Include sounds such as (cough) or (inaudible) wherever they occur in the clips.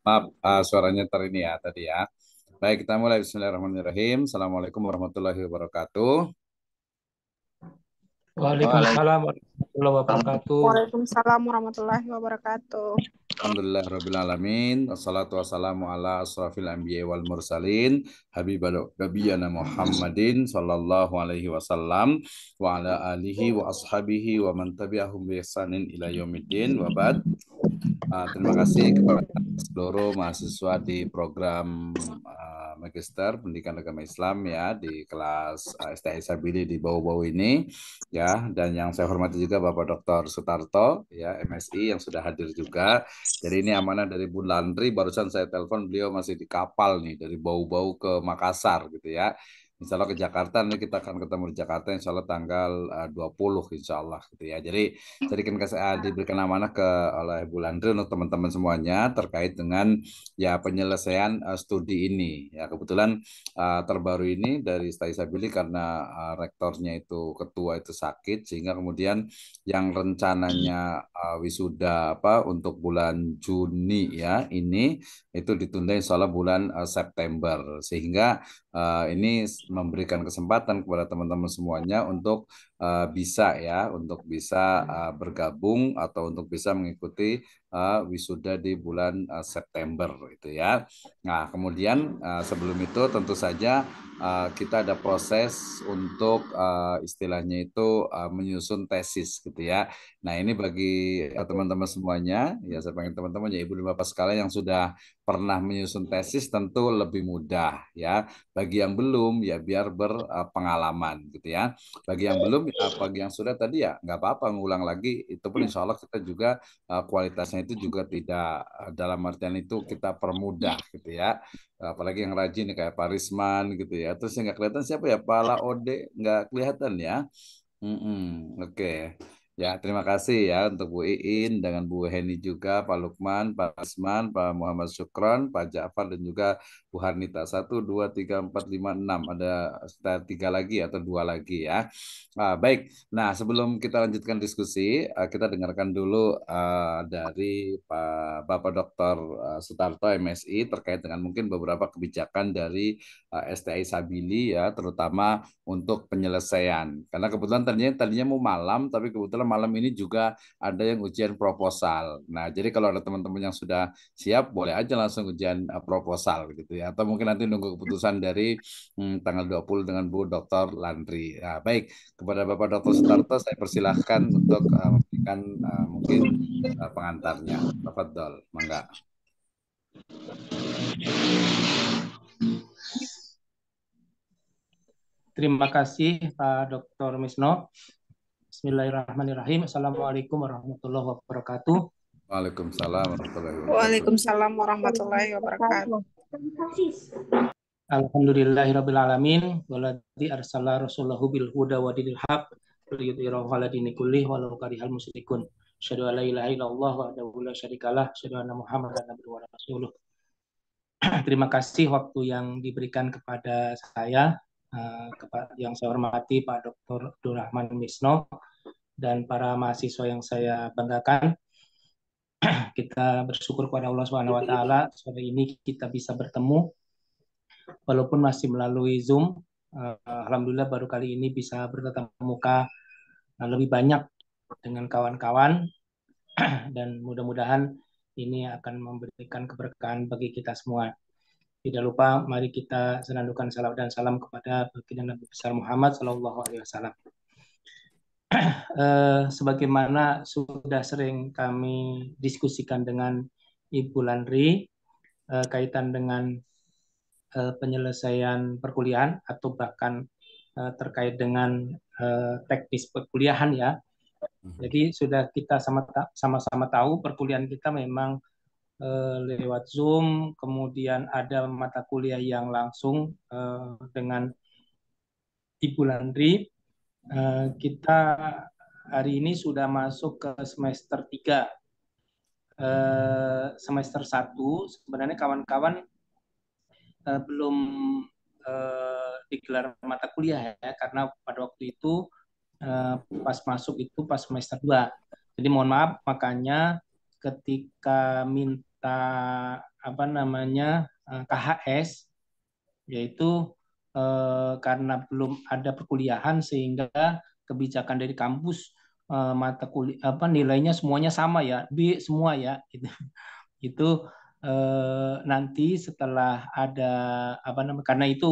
Maaf, uh, suaranya ter ini ya tadi ya. Baik, kita mulai. Bismillahirrahmanirrahim. Assalamualaikum warahmatullahi wabarakatuh. Waalaikumsalam warahmatullahi wabarakatuh. Waalaikumsalam warahmatullahi wabarakatuh. Alhamdulillah rabbil alamin. Wassalatu wassalamu ala asrafil anbiya wal mursalin habibil nabiyana Muhammadin sallallahu alaihi wasallam wa ala alihi wa ashabihi wa man tabi'ahum ila yawmiddin wa ba'd. Uh, terima kasih kepada seluruh mahasiswa di program uh, Magister Pendidikan Agama Islam ya di kelas uh, Sabili di Bau-Bau ini ya dan yang saya hormati juga Bapak Dr. Sutarto ya MSI yang sudah hadir juga. Jadi ini amanah dari Bu Landri barusan saya telepon beliau masih di kapal nih dari Bau-Bau ke Makassar gitu ya. Insya Allah ke Jakarta, nanti kita akan ketemu di Jakarta insya Allah tanggal eh, uh, 20 insya Allah gitu ya. Jadi jadikan saya eh, diberikan amanah ke oleh Bu Landri untuk teman-teman semuanya terkait dengan ya penyelesaian uh, studi ini. Ya kebetulan uh, terbaru ini dari Sabili karena uh, rektornya itu ketua itu sakit sehingga kemudian yang rencananya uh, wisuda apa untuk bulan Juni ya ini itu ditunda insya Allah bulan uh, September sehingga uh, ini memberikan kesempatan kepada teman-teman semuanya untuk uh, bisa ya untuk bisa uh, bergabung atau untuk bisa mengikuti uh, wisuda di bulan uh, September itu ya. Nah, kemudian uh, sebelum itu tentu saja uh, kita ada proses untuk uh, istilahnya itu uh, menyusun tesis gitu ya. Nah, ini bagi teman-teman semuanya, ya saya panggil teman-teman ya Ibu dan Bapak sekalian yang sudah pernah menyusun tesis tentu lebih mudah ya. Bagi yang belum ya biar berpengalaman gitu ya. Bagi yang belum ya yang sudah tadi ya nggak apa-apa ngulang lagi itu pun iya. insya Allah kita juga eh, kualitasnya itu juga tidak eh, dalam artian itu kita permudah iya. gitu ya apalagi yang rajin kayak Pak Risman gitu ya terus yang nggak kelihatan siapa ya Pala Ode nggak kelihatan ya mm -mm, oke okay. Ya, terima kasih ya untuk Bu Iin dengan Bu Heni juga, Pak Lukman, Pak Asman, Pak Muhammad Sukron, Pak Ja'far dan juga Bu Harnita. Satu, dua, tiga, empat, lima, enam. Ada sekitar tiga lagi atau dua lagi ya. Ah, baik. Nah, sebelum kita lanjutkan diskusi, ah, kita dengarkan dulu uh, dari Pak Bapak Dr. Ah, Sutarto MSI terkait dengan mungkin beberapa kebijakan dari uh, STI Sabili ya, terutama untuk penyelesaian. Karena kebetulan tadinya tadinya mau malam, tapi kebetulan malam ini juga ada yang ujian proposal. Nah, jadi kalau ada teman-teman yang sudah siap, boleh aja langsung ujian eh, proposal gitu ya. Atau mungkin nanti nunggu keputusan dari hmm, tanggal 20 dengan Bu Dr. Landri. Nah, baik, kepada Bapak Dr. Sutarto saya persilahkan untuk uh, memberikan uh, mungkin uh, pengantarnya. Dol, mangga. Terima kasih Pak Dr. Misno. Bismillahirrahmanirrahim. Assalamualaikum warahmatullahi wabarakatuh. Waalaikumsalam warahmatullahi wabarakatuh. Waalaikumsalam warahmatullahi wabarakatuh. Alhamdulillahirabbil alamin waladzi arsala rasulahu bil huda wa dinil haq liyudhirahu 'ala dini kullih walau karihal musyrikun. Asyhadu an la ilaha illallah wa la la syarikalah, asyhadu anna Muhammadan abduhu wa rasuluh. (clears throat) Terima kasih waktu yang diberikan kepada saya, uh, yang saya hormati Pak Dr. Durrahman Misno, dan para mahasiswa yang saya banggakan. (clears throat) kita bersyukur kepada Allah Subhanahu wa taala sore ini kita bisa bertemu walaupun masih melalui Zoom. Eh, alhamdulillah baru kali ini bisa bertatap muka eh, lebih banyak dengan kawan-kawan (clears throat) dan mudah-mudahan ini akan memberikan keberkahan bagi kita semua. Tidak lupa mari kita senandukan salam dan salam kepada baginda Nabi besar Muhammad Sallallahu alaihi wasallam. (clears throat) Eh, sebagaimana sudah sering kami diskusikan dengan Ibu Landri eh, kaitan dengan eh, penyelesaian perkuliahan atau bahkan eh, terkait dengan eh, teknis perkuliahan ya. Hmm. Jadi sudah kita sama-sama tahu perkuliahan kita memang eh, lewat Zoom, kemudian ada mata kuliah yang langsung eh, dengan Ibu Landri Eh, kita hari ini sudah masuk ke semester 3. Eh, semester 1 sebenarnya kawan-kawan eh, belum digelar mata kuliah ya karena pada waktu itu pas masuk itu pas semester 2. Jadi mohon maaf makanya ketika minta apa namanya KHS yaitu eh, karena belum ada perkuliahan sehingga kebijakan dari kampus eh, mata kuliah apa nilainya semuanya sama ya B semua ya gitu. (laughs) itu eh, nanti setelah ada apa namanya karena itu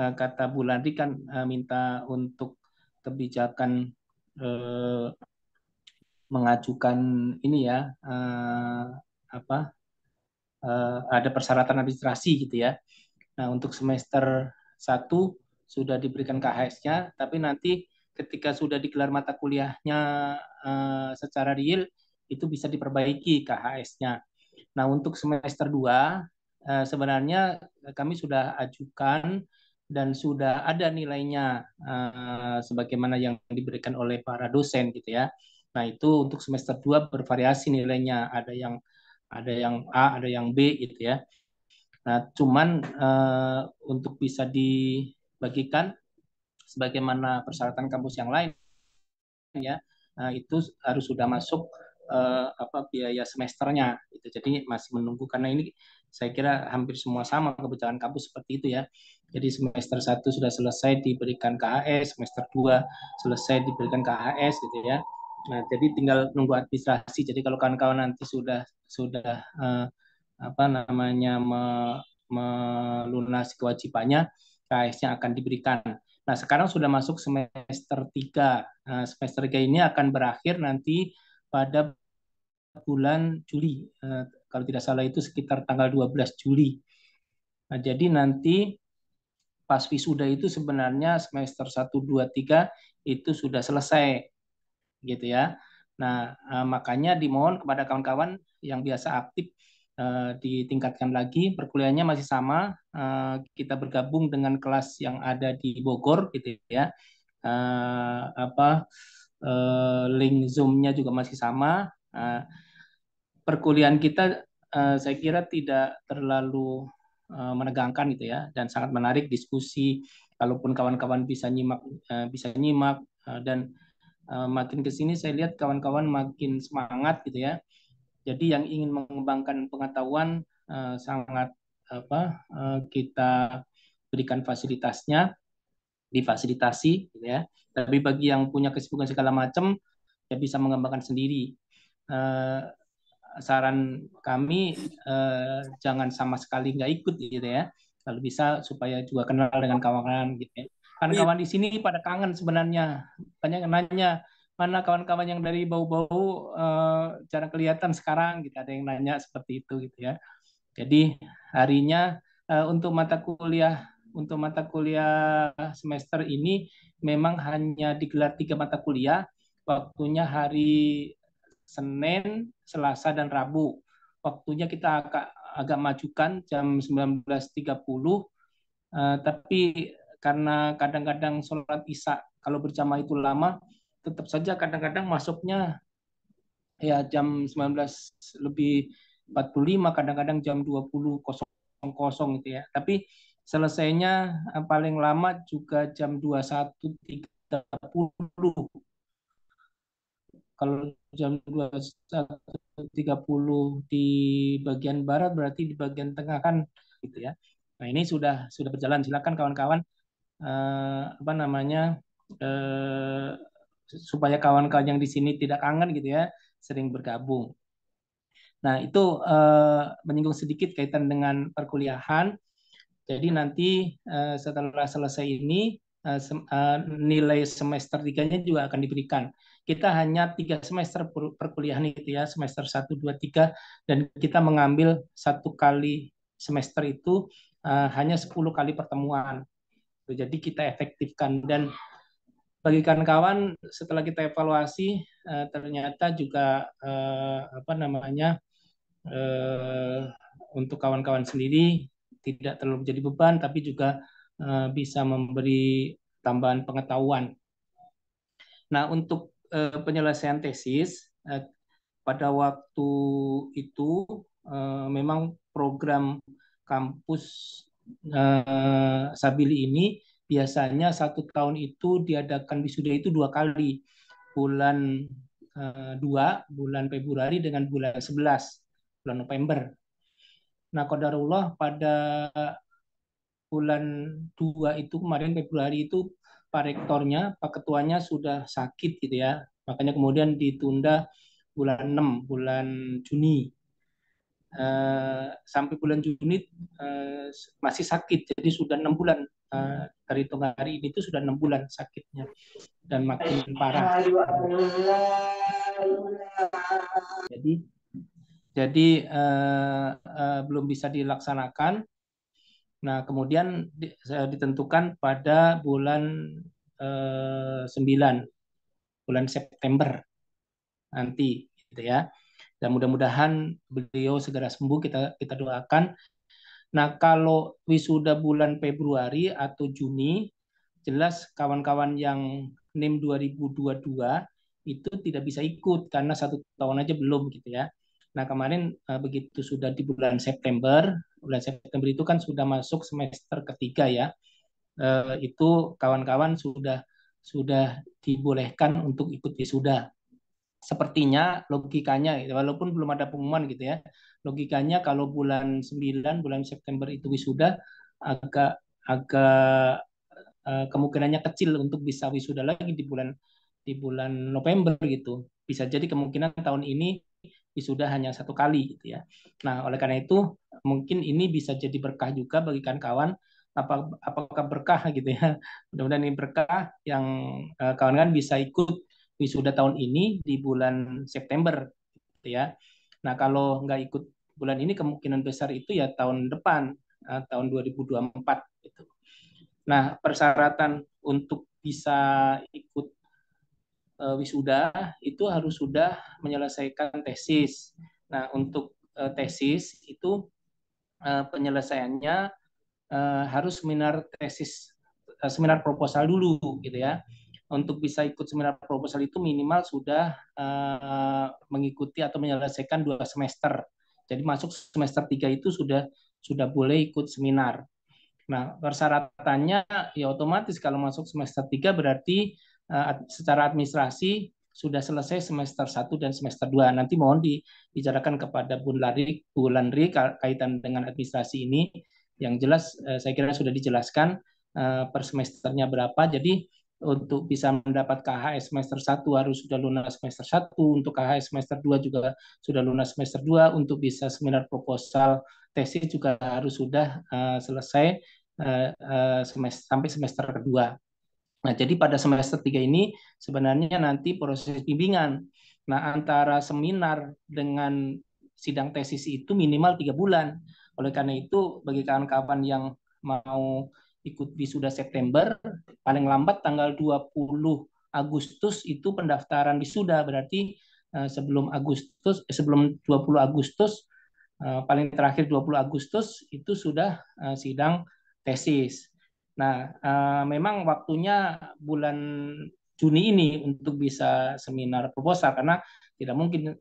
eh, kata Bu Landri kan eh, minta untuk kebijakan eh, mengajukan ini ya eh, apa eh, ada persyaratan administrasi gitu ya. Nah untuk semester satu sudah diberikan KHS-nya, tapi nanti ketika sudah digelar mata kuliahnya uh, secara real itu bisa diperbaiki KHS-nya. Nah, untuk semester 2 uh, eh, sebenarnya kami sudah ajukan dan sudah ada nilainya uh, sebagaimana yang diberikan oleh para dosen gitu ya. Nah, itu untuk semester 2 bervariasi nilainya, ada yang ada yang A, ada yang B gitu ya. Nah, cuman uh, untuk bisa dibagikan sebagaimana persyaratan kampus yang lain ya, uh, itu harus sudah masuk uh, apa biaya semesternya gitu. Jadi masih menunggu karena ini saya kira hampir semua sama kebijakan kampus seperti itu ya. Jadi semester 1 sudah selesai diberikan KHS, semester 2 selesai diberikan KHS gitu ya. Nah, jadi tinggal nunggu administrasi. Jadi kalau kawan-kawan nanti sudah sudah uh, apa namanya me, melunasi kewajibannya KS-nya akan diberikan. Nah, sekarang sudah masuk semester 3. Nah, semester 3 ini akan berakhir nanti pada bulan Juli. Nah, kalau tidak salah itu sekitar tanggal 12 Juli. Nah, jadi nanti pas wisuda itu sebenarnya semester 1, 2, 3 itu sudah selesai. Gitu ya. Nah, eh, makanya dimohon kepada kawan-kawan yang biasa aktif Eh, ditingkatkan lagi perkuliahannya masih sama eh, kita bergabung dengan kelas yang ada di Bogor gitu ya eh, apa link zoomnya juga masih sama perkuliahan kita saya kira tidak terlalu menegangkan gitu ya dan sangat menarik diskusi kalaupun kawan-kawan bisa nyimak bisa nyimak dan makin kesini saya lihat kawan-kawan makin semangat gitu ya jadi yang ingin mengembangkan pengetahuan uh, sangat apa uh, kita berikan fasilitasnya difasilitasi gitu ya. Tapi bagi yang punya kesibukan segala macam ya bisa mengembangkan sendiri. Uh, saran kami eh, jangan sama sekali nggak ikut gitu ya. Kalau bisa supaya juga kenal dengan kawan-kawan gitu ya. kawan kawan di sini pada kangen sebenarnya. Banyak yang nanya mana kawan-kawan yang dari bau-bau uh, jarang kelihatan sekarang gitu ada yang nanya seperti itu gitu ya jadi harinya uh, untuk mata kuliah untuk mata kuliah semester ini memang hanya digelar tiga mata kuliah waktunya hari Senin Selasa dan Rabu waktunya kita agak agak majukan jam 19.30 uh, eh, tapi karena kadang-kadang sholat isya kalau berjamaah itu lama tetap saja kadang-kadang masuknya ya jam 19 lebih 45 kadang-kadang jam 20.00 gitu ya. Tapi selesainya eh, paling lama juga jam 21.30. Kalau jam 21.30 di bagian barat berarti di bagian tengah kan gitu ya. Nah, ini sudah sudah berjalan. Silakan kawan-kawan eh, apa namanya eh, supaya kawan-kawan yang di sini tidak kangen gitu ya, sering bergabung. Nah, itu eh, menyinggung sedikit kaitan dengan perkuliahan. Jadi nanti eh, setelah selesai ini eh, sem eh, nilai semester tiganya juga akan diberikan. Kita hanya tiga semester per perkuliahan itu ya, semester satu, dua, tiga dan kita mengambil satu kali semester itu eh, hanya 10 kali pertemuan. Jadi kita efektifkan dan bagikan kawan setelah kita evaluasi uh, ternyata juga uh, apa namanya uh, untuk kawan-kawan sendiri tidak terlalu menjadi beban tapi juga uh, bisa memberi tambahan pengetahuan. Nah untuk uh, penyelesaian tesis uh, pada waktu itu uh, memang program kampus uh, Sabili ini biasanya satu tahun itu diadakan wisuda itu dua kali bulan eh, dua bulan Februari dengan bulan 11 bulan November. Nah, kodarullah pada bulan 2 itu kemarin Februari itu Pak Rektornya, Pak Ketuanya sudah sakit gitu ya. Makanya kemudian ditunda bulan 6, bulan Juni. Eh, sampai bulan Juni eh, masih sakit, jadi sudah enam bulan Eh, terhitung hari ini itu sudah enam bulan sakitnya dan makin parah. Jadi jadi uh, uh, belum bisa dilaksanakan. Nah kemudian di, uh, ditentukan pada bulan sembilan bulan September nanti gitu ya. Dan mudah-mudahan beliau segera sembuh kita kita doakan. Nah, kalau wisuda bulan Februari atau Juni, jelas kawan-kawan yang NIM 2022 itu tidak bisa ikut karena satu tahun aja belum gitu ya. Nah, kemarin eh, begitu sudah di bulan September, bulan September itu kan sudah masuk semester ketiga ya. Eh, itu kawan-kawan sudah sudah dibolehkan untuk ikut wisuda sepertinya logikanya gitu, walaupun belum ada pengumuman gitu ya logikanya kalau bulan 9 bulan September itu wisuda agak agak uh, kemungkinannya kecil untuk bisa wisuda lagi di bulan di bulan November gitu bisa jadi kemungkinan tahun ini wisuda hanya satu kali gitu ya nah oleh karena itu mungkin ini bisa jadi berkah juga bagi kawan-kawan apakah berkah gitu ya (laughs) mudah-mudahan ini berkah yang eh, kawan-kawan bisa ikut wisuda tahun ini di bulan September gitu ya. Nah, kalau nggak ikut bulan ini kemungkinan besar itu ya tahun depan, uh, tahun 2024 gitu. Nah, persyaratan untuk bisa ikut uh, wisuda itu harus sudah menyelesaikan tesis. Nah, untuk uh, tesis itu uh, penyelesaiannya uh, harus seminar tesis uh, seminar proposal dulu gitu ya untuk bisa ikut seminar proposal itu minimal sudah uh, mengikuti atau menyelesaikan dua semester. Jadi masuk semester tiga itu sudah sudah boleh ikut seminar. Nah, persyaratannya ya otomatis kalau masuk semester tiga berarti uh, secara administrasi sudah selesai semester satu dan semester dua. Nanti mohon dibicarakan kepada Bu Lari, Bu Landri kaitan dengan administrasi ini. Yang jelas uh, saya kira sudah dijelaskan uh, per semesternya berapa. Jadi untuk bisa mendapat KHS semester 1 harus sudah lunas semester 1, untuk KHS semester 2 juga sudah lunas semester 2, untuk bisa seminar proposal tesis juga harus sudah uh, selesai uh, eh, uh, eh, semester, sampai semester kedua. Nah, jadi pada semester 3 ini sebenarnya nanti proses bimbingan. Nah, antara seminar dengan sidang tesis itu minimal tiga bulan. Oleh karena itu, bagi kawan-kawan yang mau ikut wisuda September, paling lambat tanggal 20 Agustus itu pendaftaran wisuda. Berarti eh, sebelum Agustus eh, sebelum 20 Agustus eh, paling terakhir 20 Agustus itu sudah sidang tesis. Nah, memang waktunya bulan Juni ini untuk bisa seminar proposal karena tidak mungkin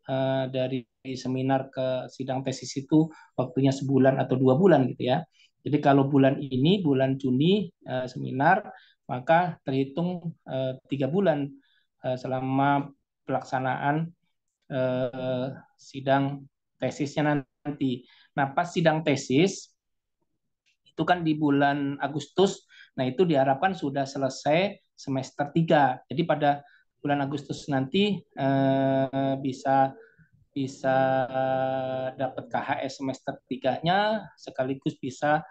dari seminar ke sidang tesis itu waktunya sebulan atau dua bulan gitu ya. Jadi kalau bulan ini, bulan Juni eh, seminar, maka terhitung eh, tiga bulan eh, selama pelaksanaan sidang tesisnya nanti. Nah, pas sidang tesis itu kan di bulan Agustus. Nah, itu diharapkan sudah selesai semester tiga. Jadi pada bulan Agustus nanti bisa bisa dapat KHS semester tiganya sekaligus bisa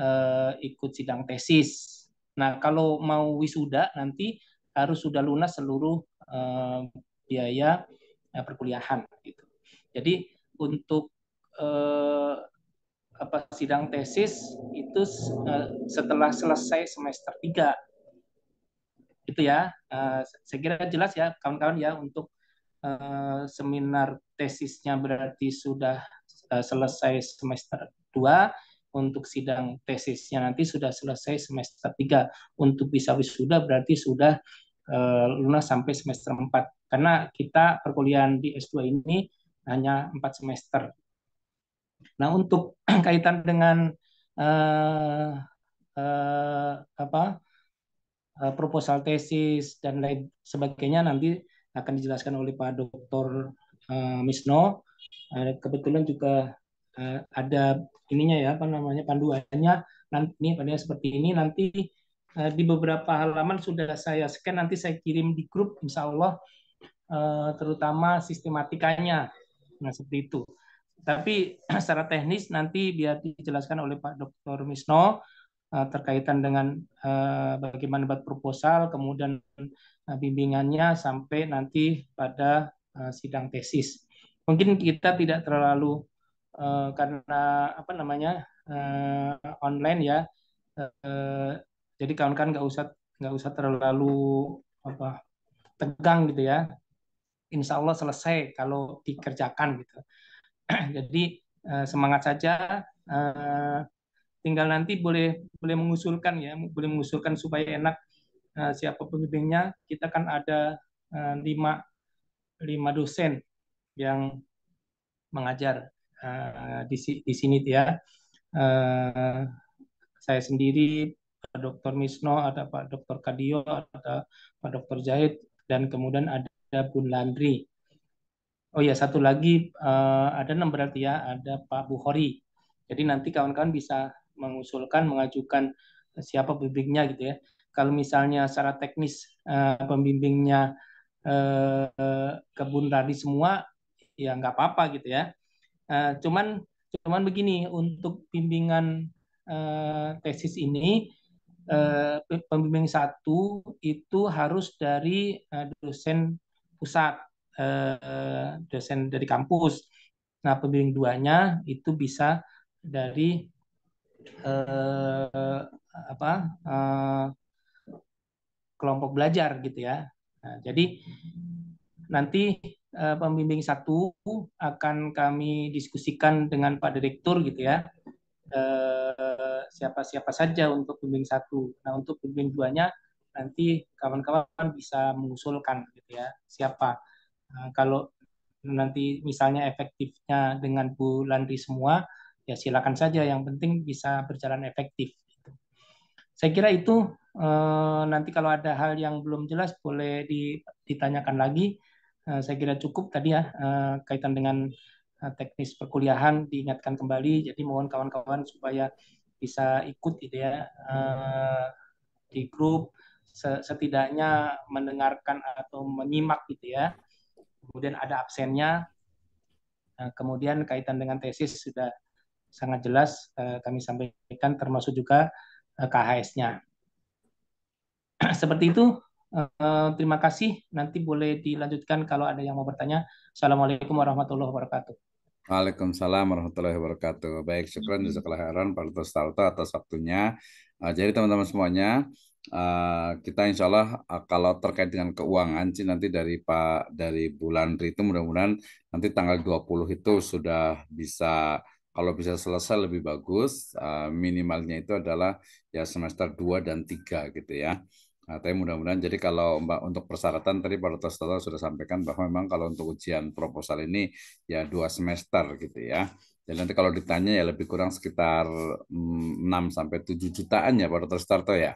uh, ikut sidang tesis. Nah, kalau mau wisuda nanti harus sudah lunas seluruh uh, biaya uh, perkuliahan gitu. Jadi untuk uh, apa sidang tesis itu uh, setelah selesai semester tiga, Itu ya. Uh, saya kira jelas ya kawan-kawan ya untuk seminar tesisnya berarti sudah selesai semester 2 untuk sidang tesisnya nanti sudah selesai semester 3. Untuk bisa wisuda berarti sudah uh, lunas sampai semester 4. Karena kita perkuliahan di S2 ini hanya 4 semester. Nah, untuk (clears throat) kaitan dengan uh, uh, apa uh, proposal tesis dan lain sebagainya nanti akan dijelaskan oleh Pak Dr. Uh, Misno. kebetulan juga uh, ada ininya ya apa namanya panduannya nanti ini padanya seperti ini nanti uh, di beberapa halaman sudah saya scan nanti saya kirim di grup insya Allah uh, terutama sistematikanya nah seperti itu tapi (clears throat) secara teknis nanti biar dijelaskan oleh Pak Dr. Misno uh, terkaitan dengan uh, bagaimana buat proposal kemudian uh, bimbingannya sampai nanti pada sidang tesis mungkin kita tidak terlalu Eh, karena apa namanya uh, online ya uh, jadi kawan-kawan nggak usah nggak usah terlalu apa tegang gitu ya insya Allah selesai kalau dikerjakan gitu (clears throat) jadi uh, semangat saja uh, tinggal nanti boleh boleh mengusulkan ya boleh mengusulkan supaya enak uh, siapa pemimpinnya kita kan ada uh, lima lima dosen yang mengajar Eh, di, di sini ya. Uh, saya sendiri, Pak Dr. Misno, ada Pak Dr. Kadio, ada Pak Dr. Jahit, dan kemudian ada Bun Landri. Oh ya, satu lagi uh, ada enam berarti ya, ada Pak Bukhori. Jadi nanti kawan-kawan bisa mengusulkan, mengajukan siapa pembimbingnya gitu ya. Kalau misalnya secara teknis uh, pembimbingnya uh, kebun tadi semua, ya nggak apa-apa gitu ya. Eh, cuman cuman begini untuk bimbingan uh, tesis ini uh, pembimbing satu itu harus dari uh, dosen pusat uh, dosen dari kampus. Nah pembimbing duanya itu bisa dari uh, apa uh, kelompok belajar gitu ya. Nah, jadi nanti Eh, pembimbing satu akan kami diskusikan dengan Pak Direktur gitu ya eh, siapa-siapa saja untuk pembimbing satu. Nah untuk pembimbing duanya nanti kawan-kawan bisa mengusulkan gitu ya siapa. Nah, kalau nanti misalnya efektifnya dengan Bu Landri semua ya silakan saja. Yang penting bisa berjalan efektif. Gitu. Saya kira itu eh, nanti kalau ada hal yang belum jelas boleh ditanyakan lagi Eh, saya kira cukup tadi ya eh, kaitan dengan eh, teknis perkuliahan diingatkan kembali. Jadi mohon kawan-kawan supaya bisa ikut gitu ya di grup setidaknya mendengarkan atau menyimak gitu ya. Kemudian ada absennya. Kemudian kaitan dengan tesis sudah sangat jelas kami sampaikan termasuk juga KHS-nya. (clears throat) Seperti itu Eh, terima kasih. Nanti boleh dilanjutkan kalau ada yang mau bertanya. Assalamualaikum warahmatullahi wabarakatuh. Waalaikumsalam warahmatullahi wabarakatuh. Baik, syukran hmm. jazakallah khairan Pak Dr. Salto atas waktunya. Eh, jadi teman-teman semuanya, eh, kita insya Allah kalau terkait dengan keuangan sih nanti dari Pak dari bulan itu mudah-mudahan nanti tanggal 20 itu sudah bisa kalau bisa selesai lebih bagus. minimalnya itu adalah ya semester 2 dan 3 gitu ya. Nah, tapi mudah-mudahan jadi kalau Mbak untuk persyaratan tadi Pak Dr. Stata sudah sampaikan bahwa memang kalau untuk ujian proposal ini ya dua semester gitu ya. Jadi nanti kalau ditanya ya lebih kurang sekitar 6 mm, sampai 7 jutaan ya Pak Dr. Starto ya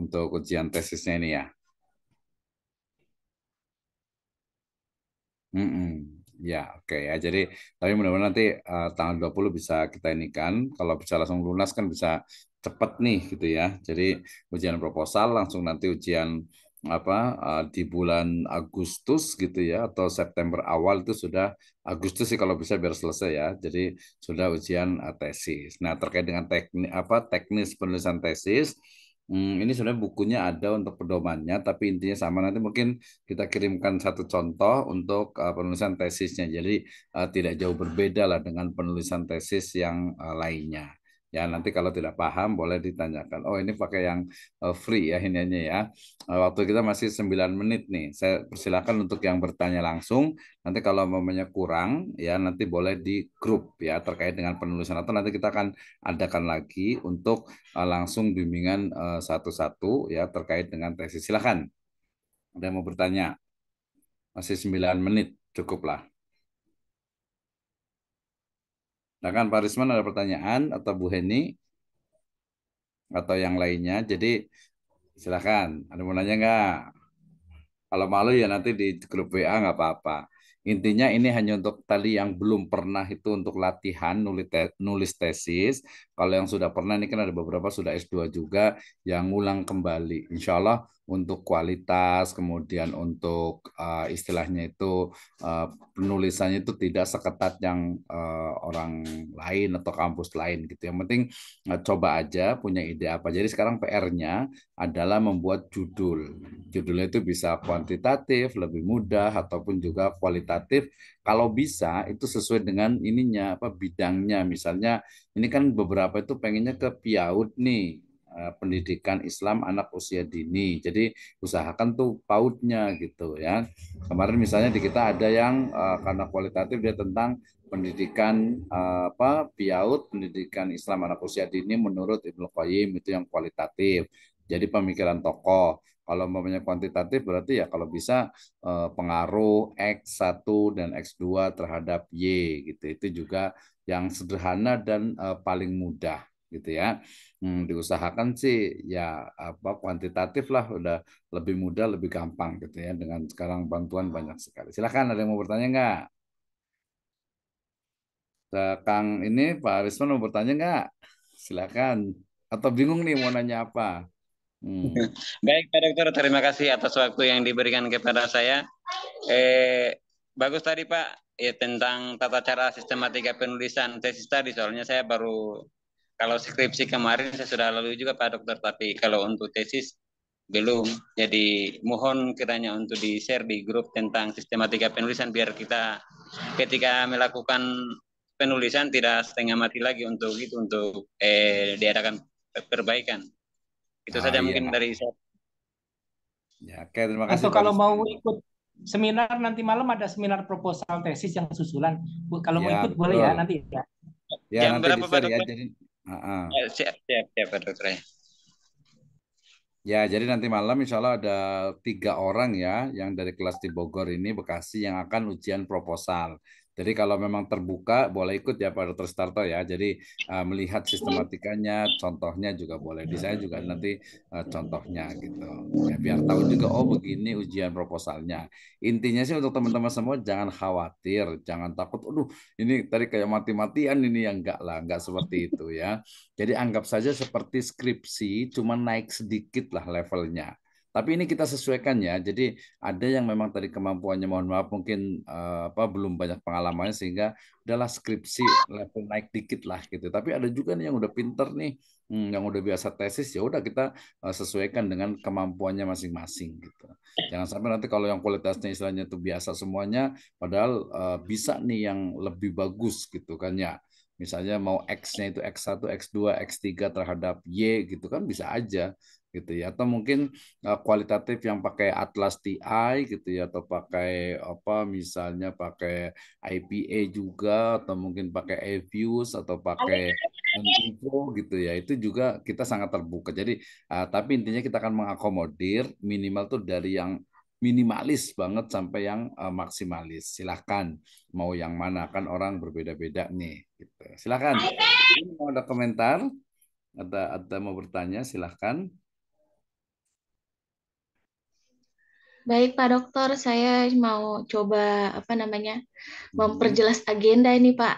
untuk ujian tesisnya ini ya. Mm -mm. Ya, oke ya. Jadi tapi mudah-mudahan nanti uh, tanggal 20 bisa kita ini kan kalau bisa langsung lunas kan bisa cepat nih gitu ya. Jadi ujian proposal langsung nanti ujian apa eh, di bulan Agustus gitu ya atau September awal itu sudah Agustus sih kalau bisa biar selesai ya. Jadi sudah ujian eh, tesis. Nah, terkait dengan teknik apa teknis penulisan tesis Hmm, ini sebenarnya bukunya ada untuk pedomannya, tapi intinya sama. Nanti mungkin kita kirimkan satu contoh untuk uh, penulisan tesisnya. Jadi uh, tidak jauh berbeda lah dengan penulisan tesis yang uh, lainnya. Ya nanti kalau tidak paham boleh ditanyakan. Oh ini pakai yang eh, free ya ininya ya. Eh, waktu kita masih 9 menit nih. Saya persilakan untuk yang bertanya langsung. Nanti kalau momennya kurang ya nanti boleh di grup ya terkait dengan penulisan atau nanti kita akan adakan lagi untuk eh, langsung bimbingan satu-satu ya terkait dengan tesis. Silakan. Ada yang mau bertanya? Masih 9 menit, cukuplah. Silakan nah, Pak Risman ada pertanyaan atau Bu Heni atau yang lainnya. Jadi silakan. Ada mau nanya nggak? Kalau malu ya nanti di grup WA nggak apa-apa. Intinya ini hanya untuk tali yang belum pernah itu untuk latihan nulis, nulis tesis. Kalau yang sudah pernah ini kan ada beberapa sudah S2 juga yang ngulang kembali. Insya Allah untuk kualitas, kemudian untuk uh, istilahnya itu uh, penulisannya itu tidak seketat yang uh, orang lain atau kampus lain gitu. Yang penting uh, coba aja punya ide apa. Jadi sekarang PR-nya adalah membuat judul. Judulnya itu bisa kuantitatif, lebih mudah ataupun juga kualitatif. Kalau bisa itu sesuai dengan ininya apa bidangnya. Misalnya ini kan beberapa itu pengennya ke Piaut nih Eh, pendidikan Islam anak usia dini. Jadi usahakan tuh pautnya gitu ya. Kemarin misalnya di kita ada yang uh, karena kualitatif dia tentang pendidikan uh, apa piaut pendidikan Islam anak usia dini menurut Ibnu Qayyim itu yang kualitatif. Jadi pemikiran tokoh. Kalau umpamanya kuantitatif berarti ya kalau bisa pengaruh X1 dan X2 terhadap Y gitu. Itu juga yang sederhana dan paling mudah gitu ya. Hmm, diusahakan sih ya apa kuantitatif lah udah lebih mudah lebih gampang gitu ya dengan sekarang bantuan banyak sekali. Silahkan ada yang mau bertanya nggak? Kang ini Pak Arisman mau bertanya nggak? Silahkan. Atau bingung nih mau nanya apa? Hmm. (laughs) Baik Pak Dokter, terima kasih atas waktu yang diberikan kepada saya. Eh, bagus tadi Pak, ya tentang tata cara sistematika penulisan tesis tadi. Soalnya saya baru kalau skripsi kemarin saya sudah lalui juga Pak Dokter, tapi kalau untuk tesis belum. Jadi mohon kiranya untuk di-share di grup tentang sistematika penulisan biar kita ketika melakukan penulisan tidak setengah mati lagi untuk itu untuk eh, diadakan perbaikan. Itu ah, saja iya. mungkin dari saya. Ya, oke, terima kasih. Atau kalau mau ikut seminar nanti malam ada seminar proposal tesis yang susulan. Kalau ya, mau ikut betul. boleh ya nanti ya. Ya, Jam nanti berapa, di ya. Jadi Siap, siap, siap, Pak ya. ya, jadi nanti malam insya Allah ada tiga orang ya yang dari kelas di Bogor ini Bekasi yang akan ujian proposal. Jadi kalau memang terbuka boleh ikut ya Pak Dr. Starto ya. Jadi uh, melihat sistematikanya, contohnya juga boleh. Di saya juga nanti uh, contohnya gitu. Ya, biar tahu juga oh begini ujian proposalnya. Intinya sih untuk teman-teman semua jangan khawatir, jangan takut. Aduh ini tadi kayak mati-matian ini yang enggak lah, enggak seperti itu ya. Jadi anggap saja seperti skripsi, cuma naik sedikit lah levelnya. Tapi ini kita sesuaikan ya. Jadi ada yang memang tadi kemampuannya mohon maaf mungkin uh, apa belum banyak pengalamannya sehingga adalah skripsi level naik dikit lah gitu. Tapi ada juga nih yang udah pinter nih, hmm, yang udah biasa tesis ya udah kita uh, sesuaikan dengan kemampuannya masing-masing gitu. Jangan sampai nanti kalau yang kualitasnya istilahnya itu biasa semuanya padahal uh, bisa nih yang lebih bagus gitu kan ya misalnya mau X-nya itu X1, X2, X3 terhadap Y gitu kan bisa aja gitu ya atau mungkin uh, kualitatif yang pakai Atlas TI gitu ya atau pakai apa misalnya pakai IPA juga atau mungkin pakai views atau pakai info gitu ya itu juga kita sangat terbuka jadi uh, tapi intinya kita akan mengakomodir minimal tuh dari yang minimalis banget sampai yang uh, maksimalis silahkan mau yang mana kan orang berbeda-beda nih gitu silahkan mau ada komentar ada ada mau bertanya silahkan Baik Pak Dokter, saya mau coba apa namanya hmm. memperjelas agenda ini Pak.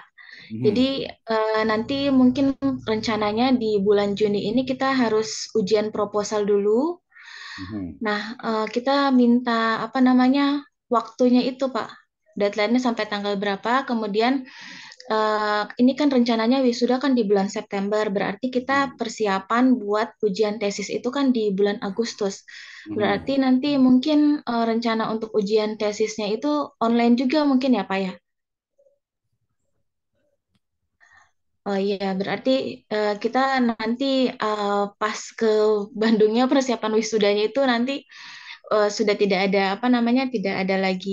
Hmm. Jadi uh, nanti mungkin rencananya di bulan Juni ini kita harus ujian proposal dulu. Hmm. Nah eh, kita minta apa namanya waktunya itu Pak, deadline-nya sampai tanggal berapa, kemudian uh, ini kan rencananya wisuda kan di bulan September, berarti kita hmm. persiapan buat ujian tesis itu kan di bulan Agustus. Hmm. Berarti nanti mungkin uh, rencana untuk ujian tesisnya itu online juga mungkin ya Pak ya? Oh iya, berarti uh, kita nanti uh, pas ke Bandungnya persiapan wisudanya itu nanti uh, sudah tidak ada apa namanya, tidak ada lagi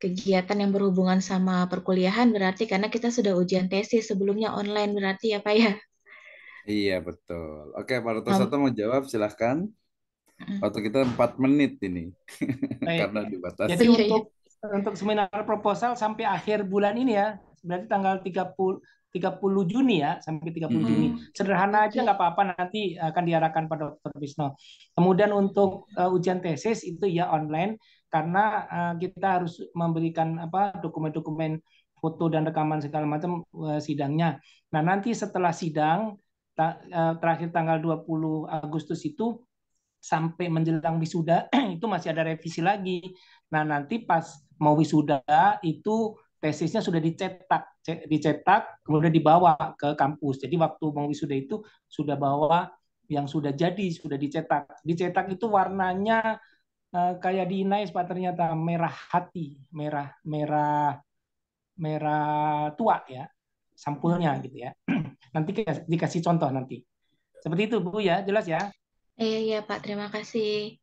kegiatan yang berhubungan sama perkuliahan berarti karena kita sudah ujian tesis sebelumnya online berarti ya Pak ya. Iya betul. Oke Pak Ruto satu mau jawab silahkan. Waktu kita empat menit ini (laughs) karena dibatasi. Jadi iya, iya. untuk untuk seminar proposal sampai akhir bulan ini ya berarti tanggal 30 30 Juni ya sampai 30 hmm. Juni. Sederhana aja nggak apa-apa nanti akan diarahkan pada Dr. Bisno. Kemudian untuk uh, ujian tesis itu ya online karena uh, kita harus memberikan apa dokumen-dokumen foto dan rekaman segala macam uh, sidangnya. Nah, nanti setelah sidang ta, uh, terakhir tanggal 20 Agustus itu sampai menjelang wisuda (clears throat) itu masih ada revisi lagi. Nah, nanti pas mau wisuda itu tesisnya sudah dicetak, dicetak kemudian dibawa ke kampus. Jadi waktu mau wisuda itu sudah bawa yang sudah jadi, sudah dicetak. Dicetak itu warnanya Eh, kayak di Inais Pak ternyata merah hati, merah merah merah tua ya sampulnya hmm. gitu ya. (clears throat) nanti dikasih contoh nanti. Seperti itu Bu ya, jelas ya? Iya iya Pak, terima kasih.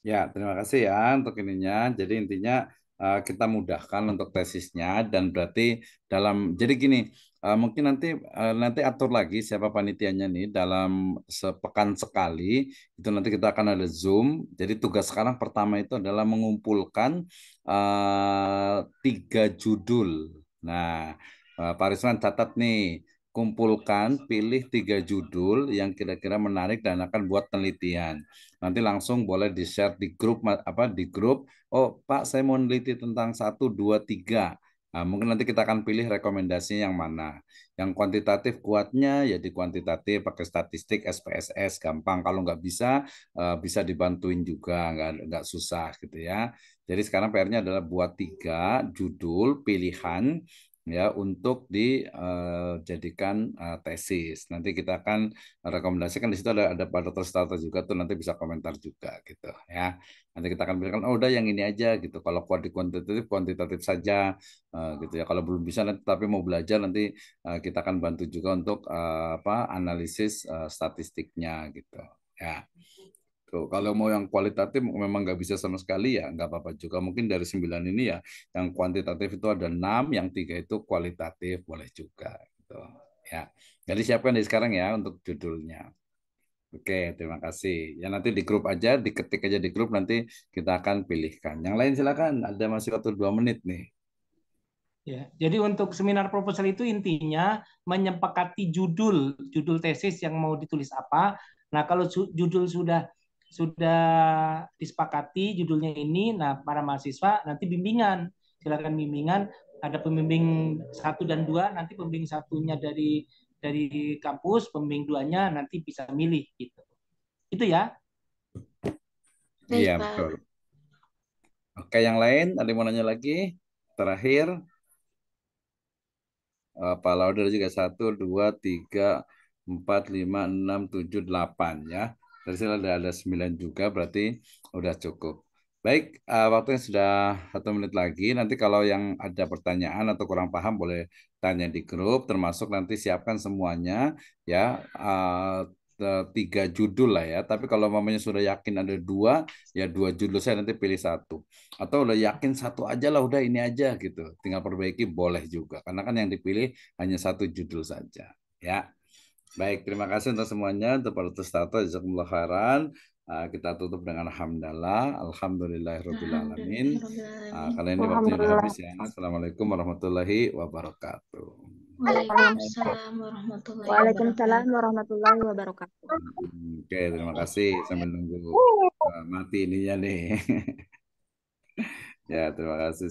Ya, terima kasih ya untuk ininya. Jadi intinya eh, kita mudahkan untuk tesisnya dan berarti dalam jadi gini Uh, mungkin nanti uh, nanti atur lagi siapa panitianya nih dalam sepekan sekali itu nanti kita akan ada zoom. Jadi tugas sekarang pertama itu adalah mengumpulkan uh, tiga judul. Nah, uh, Pak Risman catat nih kumpulkan, pilih tiga judul yang kira-kira menarik dan akan buat penelitian. Nanti langsung boleh di share di grup apa di grup. Oh Pak, saya mau meneliti tentang satu, dua, tiga. Nah, mungkin nanti kita akan pilih rekomendasi yang mana. Yang kuantitatif kuatnya ya di kuantitatif pakai statistik SPSS gampang. Kalau nggak bisa eh, bisa dibantuin juga nggak nggak susah gitu ya. Jadi sekarang PR-nya adalah buat tiga judul pilihan ya untuk dijadikan eh, uh, eh, uh, tesis. Nanti kita akan rekomendasikan di situ ada ada dokter starter juga tuh nanti bisa komentar juga gitu ya. Nanti kita akan berikan oh udah yang ini aja gitu. Kalau kuat di kuantitatif kuantitatif saja uh, gitu ya. Kalau belum bisa nanti tapi mau belajar nanti uh, kita akan bantu juga untuk uh, apa analisis uh, statistiknya gitu ya. Tuh, gitu. kalau mau yang kualitatif memang nggak bisa sama sekali ya nggak apa-apa juga. Mungkin dari sembilan ini ya yang kuantitatif itu ada enam, yang tiga itu kualitatif boleh juga. Gitu. Ya, jadi siapkan dari sekarang ya untuk judulnya. Oke, terima kasih. Ya nanti di grup aja, diketik aja di grup nanti kita akan pilihkan. Yang lain silakan. Ada masih waktu dua menit nih. Ya, jadi untuk seminar proposal itu intinya menyepakati judul, judul tesis yang mau ditulis apa. Nah, kalau judul sudah sudah disepakati judulnya ini. Nah, para mahasiswa nanti bimbingan, silakan bimbingan. Ada pembimbing satu dan dua, nanti pembimbing satunya dari dari kampus, pembimbing duanya nanti bisa milih gitu. Itu ya. Iya betul. Oke, yang lain ada yang mau nanya lagi? Terakhir, eh, Pak Lauder juga satu, dua, tiga, empat, lima, enam, tujuh, delapan ya. Dari sini ada, ada 9 juga, berarti udah cukup. Baik, uh, eh, waktunya sudah satu menit lagi. Nanti kalau yang ada pertanyaan atau kurang paham boleh tanya di grup, termasuk nanti siapkan semuanya ya uh, tiga judul lah ya. Tapi kalau mamanya sudah yakin ada dua, ya dua judul saya nanti pilih satu. Atau udah yakin satu aja lah, udah ini aja gitu. Tinggal perbaiki boleh juga. Karena kan yang dipilih hanya satu judul saja. Ya. Baik, terima kasih untuk semuanya untuk para testato jazakumullah khairan. Uh, kita tutup dengan alhamdulillah, alhamdulillahirabbil alamin. Uh, ah, kalian ini waktu sudah habis ya. Assalamualaikum warahmatullahi wabarakatuh. Waalaikumsalam warahmatullahi wabarakatuh. Waalaikumsalam warahmatullahi wabarakatuh. Oke, okay, terima kasih sambil nunggu uh, mati ininya nih. (laughs) ya, terima kasih.